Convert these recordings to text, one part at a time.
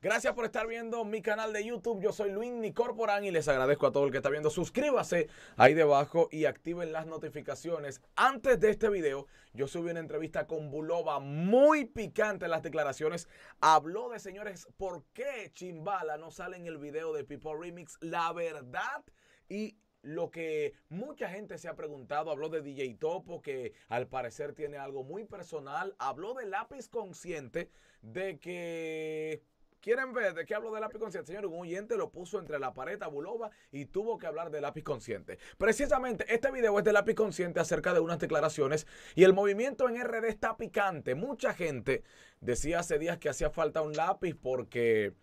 Gracias por estar viendo mi canal de YouTube. Yo soy Luis Nicorporán y les agradezco a todo el que está viendo. Suscríbase ahí debajo y activen las notificaciones. Antes de este video, yo subí una entrevista con Bulova muy picante las declaraciones. Habló de, señores, por qué Chimbala no sale en el video de People Remix. La verdad y lo que mucha gente se ha preguntado, habló de DJ Topo, que al parecer tiene algo muy personal, habló de lápiz consciente, de que ¿Quieren ver de qué hablo de lápiz consciente? Señor, un oyente lo puso entre la pared buloba y tuvo que hablar de lápiz consciente. Precisamente este video es de lápiz consciente acerca de unas declaraciones y el movimiento en RD está picante. Mucha gente decía hace días que hacía falta un lápiz porque...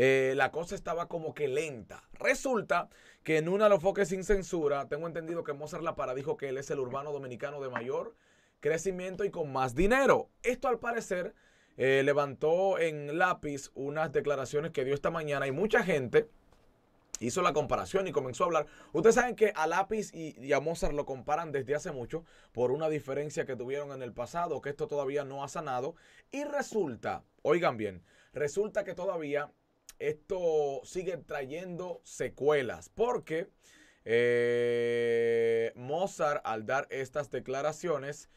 Eh, la cosa estaba como que lenta. Resulta que en una de los foques sin censura, tengo entendido que Mozart La Para dijo que él es el urbano dominicano de mayor crecimiento y con más dinero. Esto al parecer eh, levantó en lápiz unas declaraciones que dio esta mañana y mucha gente hizo la comparación y comenzó a hablar. Ustedes saben que a Lápiz y, a Mozart lo comparan desde hace mucho por una diferencia que tuvieron en el pasado, que esto todavía no ha sanado. Y resulta, oigan bien, resulta que todavía esto sigue trayendo secuelas, porque eh, Mozart al dar estas declaraciones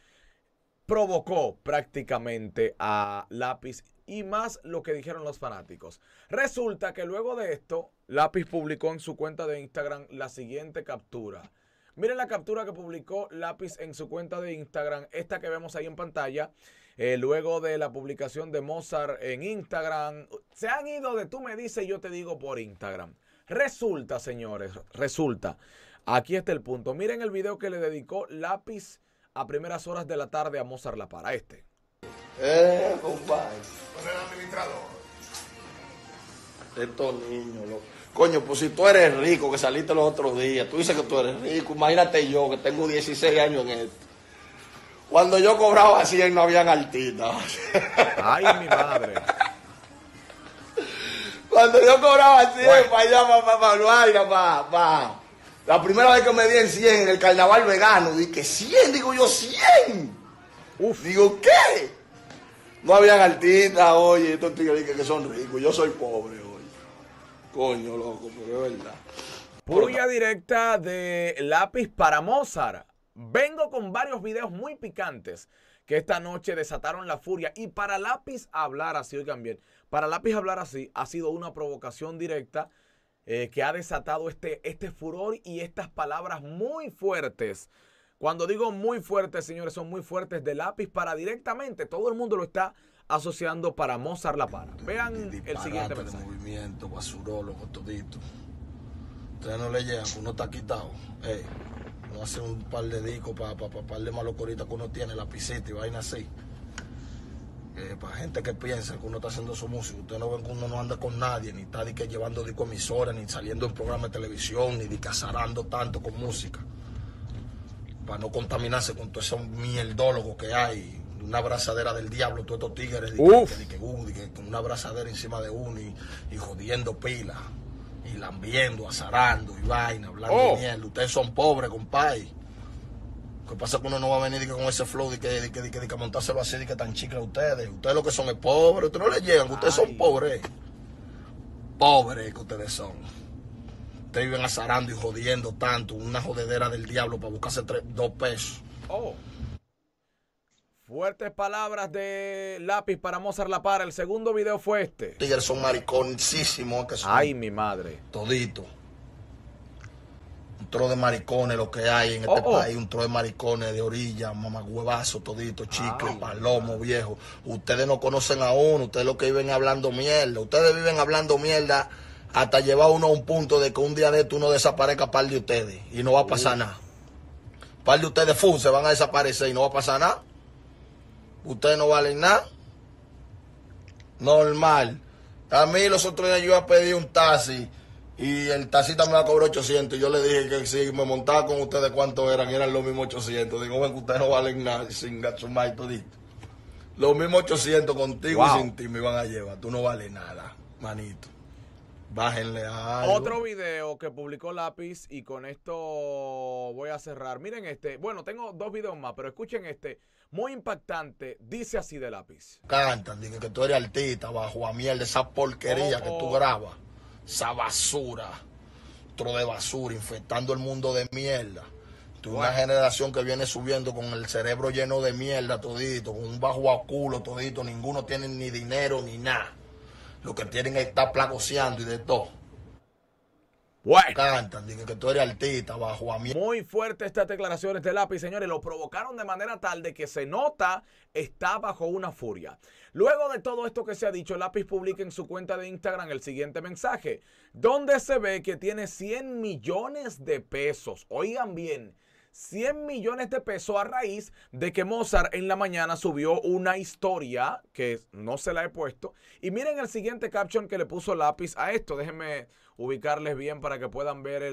provocó prácticamente a Lápiz y más lo que dijeron los fanáticos. Resulta que luego de esto, Lápiz publicó en su cuenta de Instagram la siguiente captura. Miren la captura que publicó Lápiz en su cuenta de Instagram, esta que vemos ahí en pantalla, eh, luego de la publicación de Mozart en Instagram. Se han ido de tú me dices, yo te digo por Instagram. Resulta, señores, resulta. Aquí está el punto. Miren el video que le dedicó Lápiz a primeras horas de la tarde a Mozart La Para Este. Eh, compadre. el administrador. Estos niños, loco. Coño, pues si tú eres rico, que saliste los otros días, tú dices que tú eres rico, imagínate yo, que tengo 16 años en esto. Cuando yo cobraba 100 no habían altitas. Ay, mi madre. Cuando yo cobraba así, bueno. para allá, para, para, para, para, la primera vez que me di el 100 en el carnaval vegano, dije, 100, digo yo, 100. Uf. Digo, ¿qué? No habían artistas, oye, estos tigres que son ricos, yo soy pobre, oye. Coño, loco, pero es verdad. Puya directa de lápiz para Mozart. Vengo con varios videos muy picantes que esta noche desataron la furia. Y para lápiz hablar así, oigan bien, para lápiz hablar así ha sido una provocación directa eh, que ha desatado este, este furor y estas palabras muy fuertes. Cuando digo muy fuertes, señores, son muy fuertes de lápiz para directamente. Todo el mundo lo está asociando para mozar La pana Vean el, siguiente mensaje. movimiento, basurólogo, todito. Ustedes no le llegan, uno está quitado. uno hace un par de discos para pa, par de malocoritas que uno tiene, la y vaina así. Eh, para gente que piensa que uno está haciendo su música, usted no ve que uno no anda con nadie, ni está que llevando disco comisora, ni saliendo en programa de televisión, ni de cazarando tanto con música. Para no contaminarse con todo ese mierdólogo que hay, una abrazadera del diablo, todos estos tigres, uh, con una abrazadera encima de uno y, jodiendo pilas, y lambiendo, azarando y vaina, hablando de oh. mierda. Ustedes son pobres, compadre que pasa es que uno no va a venir con ese flow de que, que, montárselo así, de que tan chicle ustedes. Ustedes lo que son es pobres, ustedes no le llegan, ustedes son pobres. Pobres que ustedes son. Ustedes viven azarando y jodiendo tanto, una jodedera del diablo para buscarse dos pesos. Oh. Fuertes palabras de lápiz para Mozart La Para. El segundo video fue este. Tigres son mariconcísimos. Ay, mi madre. Todito tro de maricones lo que hay en este oh, oh. país, un tro de maricones de orilla, huevazo todito, chico palomos palomo, viejo. Ustedes no conocen a uno, ustedes lo que viven hablando mierda, ustedes viven hablando mierda hasta llevar uno a un punto de que un día de esto uno desaparezca par de ustedes y no va a pasar nada. Par de ustedes fun se van a desaparecer y no va a pasar nada. Ustedes no valen nada. Normal. A mí los otros días yo pedí a un taxi y el tacita me la cobró 800. Y yo le dije que si me montaba con ustedes ¿Cuánto eran, eran los mismos 800. Digo, ven ustedes no valen nada sin todo todito. Los mismos 800 contigo y sin ti me iban a llevar. Tú no vales nada, manito. Bájenle a Otro video que publicó Lápiz y con esto voy a cerrar. Miren este. Bueno, tengo dos videos más, pero escuchen este. Muy impactante. Dice así de Lápiz. Cantan, dije que tú eres artista, bajo a mierda, esa porquería oh, que tú oh. grabas esa basura, otro de basura, infectando el mundo de mierda. Tú una generación que viene subiendo con el cerebro lleno de mierda todito, con un bajo a culo todito, ninguno tiene ni dinero ni nada. Lo que tienen es estar placoseando y de todo. Bueno. Cantan, que tú eres bajo a mí. Muy fuerte estas declaraciones de lápiz, señores. Lo provocaron de manera tal de que se nota está bajo una furia. Luego de todo esto que se ha dicho, lápiz publica en su cuenta de Instagram el siguiente mensaje, donde se ve que tiene 100 millones de pesos. Oigan bien. 100 millones de pesos a raíz de que Mozart en la mañana subió una historia que no se la he puesto. Y miren el siguiente caption que le puso lápiz a esto. Déjenme ubicarles bien para que puedan ver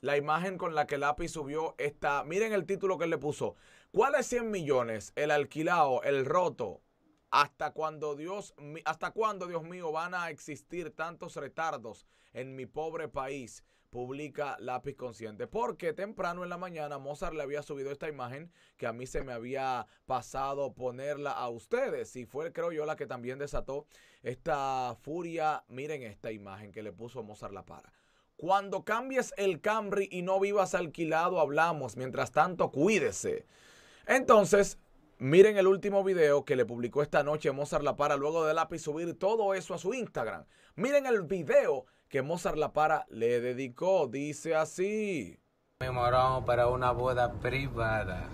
la imagen con la que Lápiz subió esta. Miren el título que él le puso. ¿Cuáles 100 millones? El alquilado, el roto. ¿Hasta Dios, hasta cuándo, Dios mío, van a existir tantos retardos en mi pobre país? publica Lápiz Consciente. Porque temprano en la mañana Mozart le había subido esta imagen que a mí se me había pasado ponerla a ustedes. Y fue, creo yo, la que también desató esta furia. Miren esta imagen que le puso Mozart La Para. Cuando cambies el Camry y no vivas alquilado, hablamos. Mientras tanto, cuídese. Entonces, miren el último video que le publicó esta noche Mozart La Para luego de Lápiz subir todo eso a su Instagram. Miren el video que Mozart La Para le dedicó. Dice así. Mi morón para una boda privada.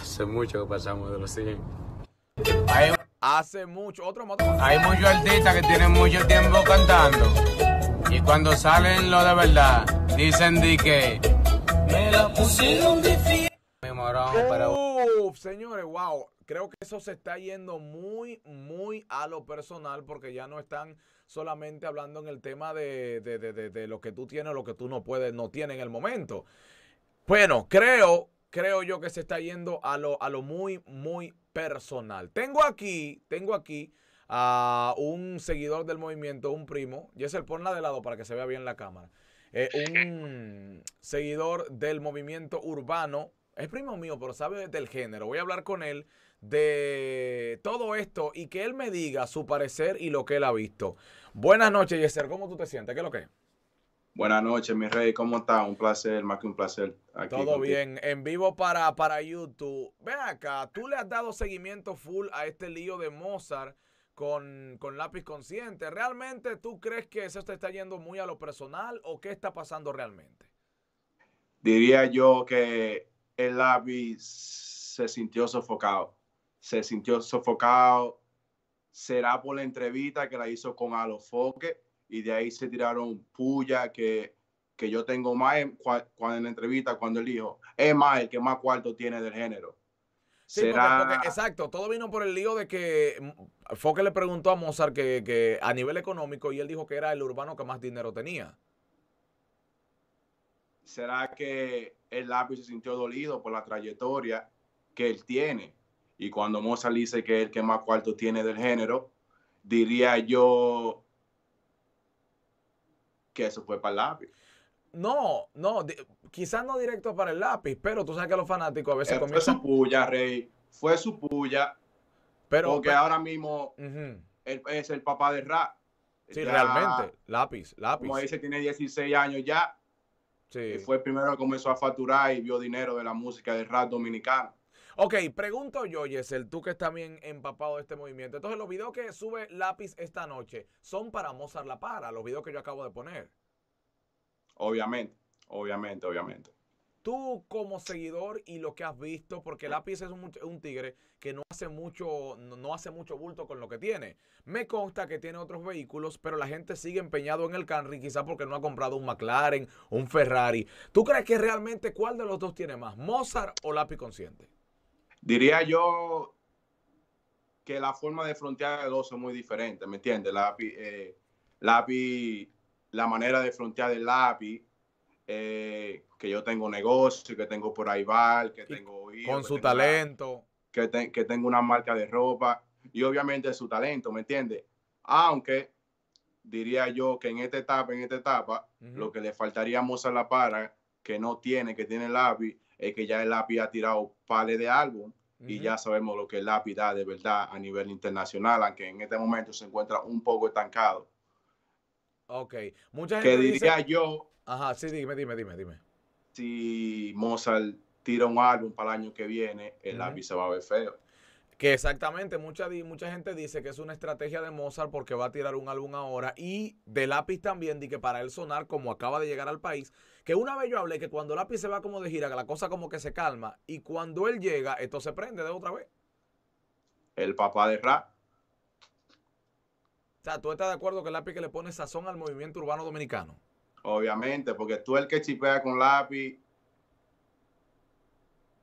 Hace mucho que pasamos de los siguiente Hace mucho. Otro Hay muchos artistas que tienen mucho tiempo cantando. Y cuando salen lo de verdad, dicen de que. Me la pusieron difícil. Mi morón para señores, wow. Creo que eso se está yendo muy, muy a lo personal porque ya no están solamente hablando en el tema de, lo que tú tienes, lo que tú no puedes, no tienes en el momento. Bueno, creo, creo yo que se está yendo a lo, a lo muy, muy personal. Tengo aquí, tengo aquí a ah, un seguidor del movimiento, un primo. y el, ponla de lado para que se vea bien la cámara. Eh, un seguidor del movimiento urbano es primo mío, pero sabe del género. Voy a hablar con él de todo esto y que él me diga su parecer y lo que él ha visto. Buenas noches, Yeser. ¿Cómo tú te sientes? ¿Qué es lo que Buenas noches, mi rey. ¿Cómo estás? Un placer, más que un placer. todo bien. En vivo para, para YouTube. Ven acá, tú le has dado seguimiento full a este lío de Mozart con, con lápiz consciente. ¿Realmente tú crees que eso te está yendo muy a lo personal o qué está pasando realmente? Diría yo que el Abby se sintió sofocado. Se sintió sofocado. Será por la entrevista que la hizo con Alofoque y de ahí se tiraron puya que, que yo tengo más cuando en la entrevista, cuando él dijo, es más el que más cuarto tiene del género. Será... exacto, todo vino por el lío de que mm, Foque le preguntó a Mozart que, que a nivel económico y él dijo que era el urbano que más dinero tenía será que el lápiz se sintió dolido por la trayectoria que él tiene. Y cuando Mozart dice que es el que más cuarto tiene del género, diría yo que eso fue para el lápiz. No, no, quizás no directo para el lápiz, pero tú sabes que los fanáticos a veces comienzan... Fue su puya, Rey, fue su puya. Pero, porque ahora mismo es el papá del Rap. Sí, realmente, lápiz, lápiz. Como dice, tiene 16 años ya Sí. fue el primero que comenzó a facturar y vio dinero de la música de rap dominicano. Ok, pregunto yo, Jessel, tú que estás bien empapado de este movimiento. Entonces, los videos que sube Lápiz esta noche son para Mozart La Para, los videos que yo acabo de poner. Obviamente, obviamente, obviamente tú como seguidor y lo que has visto, porque Lápiz es un, tigre que no hace, mucho, no, hace mucho bulto con lo que tiene. Me consta que tiene otros vehículos, pero la gente sigue empeñado en el Camry, quizá porque no ha comprado un McLaren, un Ferrari. ¿Tú crees que realmente cuál de los dos tiene más, Mozart o Lápiz Consciente? Diría yo que la forma de frontear de dos es muy diferente, ¿me entiendes? Lápiz, eh, la manera de frontear el lápiz, eh, que yo tengo negocio, que tengo por ahí bar, que tengo Con su talento. que, tengo una marca de ropa y obviamente su talento, ¿me entiendes? Aunque diría yo que en esta etapa, en esta etapa, lo que le faltaría a Mozart La Para, que no tiene, que tiene el lápiz, es que ya el lápiz ha tirado pales de álbum y ya sabemos lo que el lápiz da de verdad a nivel internacional, aunque en este momento se encuentra un poco estancado. Ok, Que diría yo. Ajá, sí, dime, dime, dime, dime si Mozart tira un álbum para el año que viene, el lápiz se va a ver feo. Que exactamente, mucha, mucha gente dice que es una estrategia de Mozart porque va a tirar un álbum ahora y de Lápiz también, di que para él sonar como acaba de llegar al país, que una vez yo hablé que cuando Lápiz se va como de gira, que la cosa como que se calma y cuando él llega, esto se prende de otra vez. El papá de rap. O sea, ¿tú estás de acuerdo que Lápiz que le pone sazón al movimiento urbano dominicano? Obviamente, porque tú el que chipea con lápiz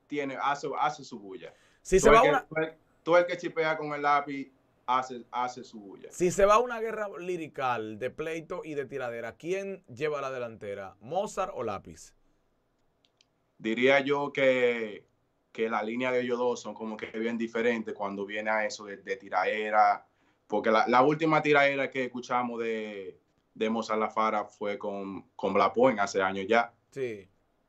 tiene, hace, su bulla. Si tú, se el va que, el, que chipea con el lápiz hace, hace su bulla. Si se va una guerra lirical de pleito y de tiradera, ¿quién lleva la delantera? ¿Mozart o lápiz? Diría yo que, la línea de ellos dos son como que bien diferentes cuando viene a eso de, tiradera. Porque la última tiradera que escuchamos de, de Mozart La Fara fue con, con Point hace años ya. Sí.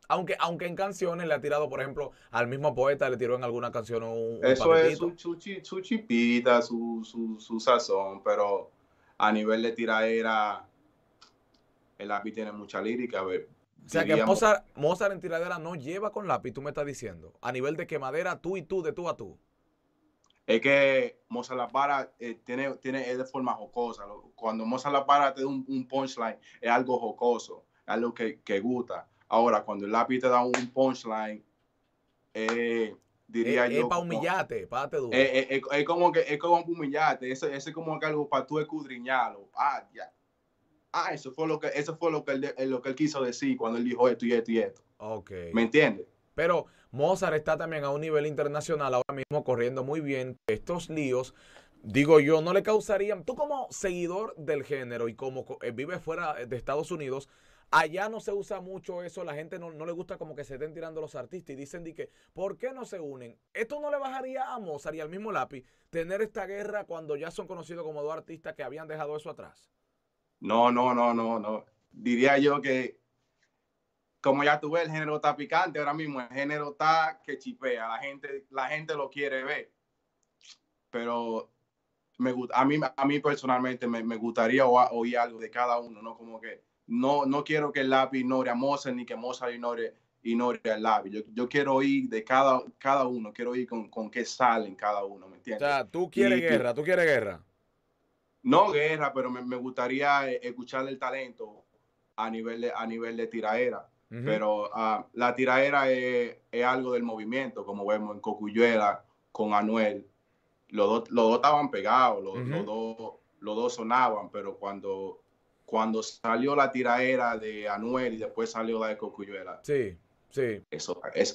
Aunque, aunque en canciones le ha tirado, por ejemplo, al mismo poeta le tiró en alguna canción un, un Eso es su, su chipita, su, sazón, pero a nivel de tiradera, el lápiz tiene mucha lírica. a Ver, o sea que Mozart en tiradera no lleva con lápiz, tú me estás diciendo. A nivel de quemadera, tú y tú, de tú a tú es que Moza La Para eh, tiene, tiene, es de forma jocosa. Cuando Moza La Para te da un, punchline, es algo jocoso, es algo que, gusta. Ahora, cuando el lápiz te da un punchline, eh, diría yo. Es para humillarte, para te Es, como que es como humillarte, eso, es como que algo para tú escudriñarlo. Ah, ya. Ah, eso fue lo que, eso fue lo que, él, lo que él quiso decir cuando él dijo esto y esto y esto. ¿Me entiendes? Pero Mozart está también a un nivel internacional ahora mismo corriendo muy bien. Estos líos, digo yo, no le causarían. Tú, como seguidor del género y como eh, vives fuera de Estados Unidos, Allá no se usa mucho eso, la gente no, le gusta como que se estén tirando los artistas y dicen de que, ¿por qué no se unen? Esto no le bajaría a Mozart y al mismo lápiz tener esta guerra cuando ya son conocidos como dos artistas que habían dejado eso atrás. No, no, no, no, no. Diría yo que como ya tú ves, el género está picante ahora mismo, el género está que chipea, la gente, la gente lo quiere ver. Pero me a mí, a mí personalmente me, gustaría o, oír algo de cada uno, ¿no? Como que no, no quiero que el lápiz ignore a Mozart ni que Mozart ignore, ignore al lápiz. Yo, quiero oír de cada, cada uno, quiero oír con, con qué salen cada uno, entiendes? O sea, tú quieres guerra, tú quieres guerra. No guerra, pero me, me gustaría eh, escuchar el talento a nivel de, a nivel de tiraera. Pero ah, la tiraera es, algo del movimiento, como vemos en Cocuyuela con Anuel. Los, dos estaban pegados, los, dos, sonaban, pero cuando, cuando salió la tiraera de Anuel y después salió la de Cocuyuela. Sí. Sí. Eso, es,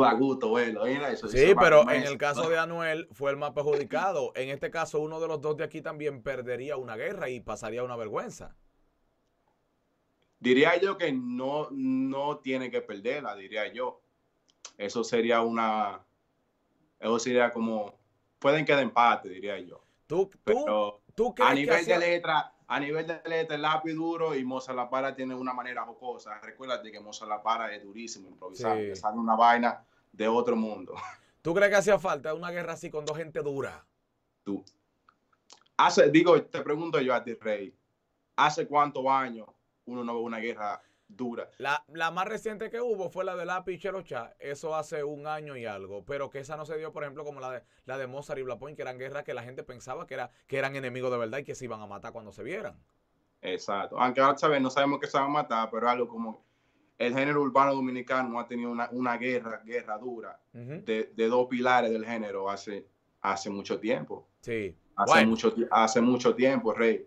da gusto, sí, pero en el caso de Anuel fue el más perjudicado. En este caso, uno de los dos de aquí también perdería una guerra y pasaría una vergüenza diría yo que no, no tiene que perderla, diría yo. Eso sería una, eso sería como, pueden quedar empate, diría yo. Pero tú, a nivel de letra, a nivel de letra, el lápiz duro y Moza La Para tiene una manera jocosa. Recuérdate que Moza La Para es durísimo improvisar, es sale una vaina de otro mundo. ¿Tú crees que hacía falta una guerra así con dos gente dura? Tú. Hace, digo, te pregunto yo a ti, Rey, ¿hace cuántos años uno no ve una guerra dura. La, más reciente que hubo fue la de la Picherocha, eso hace un año y algo, pero que esa no se dio, por ejemplo, como la de, la de Mozart y Blapoint, que eran guerras que la gente pensaba que, era, que eran enemigos de verdad y que se iban a matar cuando se vieran. Exacto, aunque ahora no sabemos que se van a matar, pero algo como el género urbano dominicano ha tenido una, guerra, guerra dura de, dos pilares del género hace, hace mucho tiempo. Sí. Hace, mucho, hace mucho tiempo, Rey.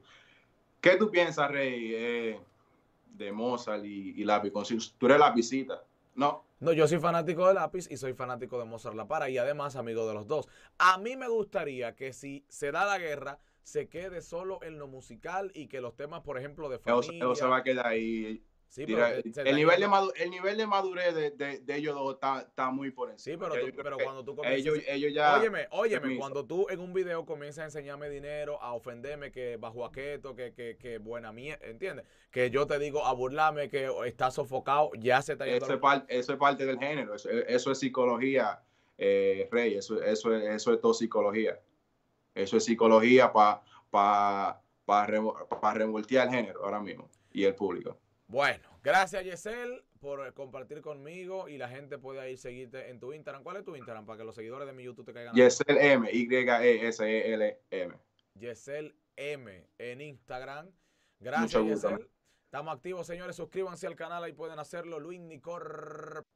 ¿Qué tú piensas, Rey? Eh, de Mozart y, Lápiz. Tú eres Lapicita, ¿no? No, yo soy fanático de Lápiz y soy fanático de Mozart La Para y además amigo de los dos. A mí me gustaría que si se da la guerra se quede solo en lo musical y que los temas, por ejemplo, de familia... se va a quedar ahí el, nivel de madurez, el nivel de madurez de, ellos dos está, muy por encima. Sí, pero, cuando tú comienzas. Ellos, ya. Óyeme, óyeme cuando tú en un video comienzas a enseñarme dinero, a ofenderme, que bajo aqueto, que, que, buena mierda, ¿entiendes? Que yo te digo a burlarme, que está sofocado, ya se está Eso, es, eso es parte del género, eso, es psicología, eh, Rey, eso, eso, es, eso es todo psicología. Eso es psicología para pa, pa, pa, el género ahora mismo y el público. Bueno, gracias Yesel por eh, compartir conmigo y la gente puede ir seguirte en tu Instagram. ¿Cuál es tu Instagram para que los seguidores de mi YouTube te caigan? Yesel M, Y-E-S-E-L-M. Yesel M en Instagram. Gracias Yesel Estamos activos, señores. Suscríbanse al canal, ahí pueden hacerlo. Luis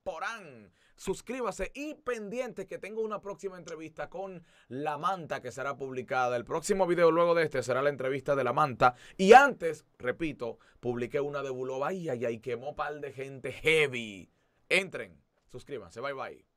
Porán. Suscríbase y pendiente que tengo una próxima entrevista con La Manta que será publicada. El próximo video luego de este será la entrevista de La Manta. Y antes, repito, publiqué una de Bulova y ahí quemó pal de gente heavy. Entren, suscríbanse. Bye bye.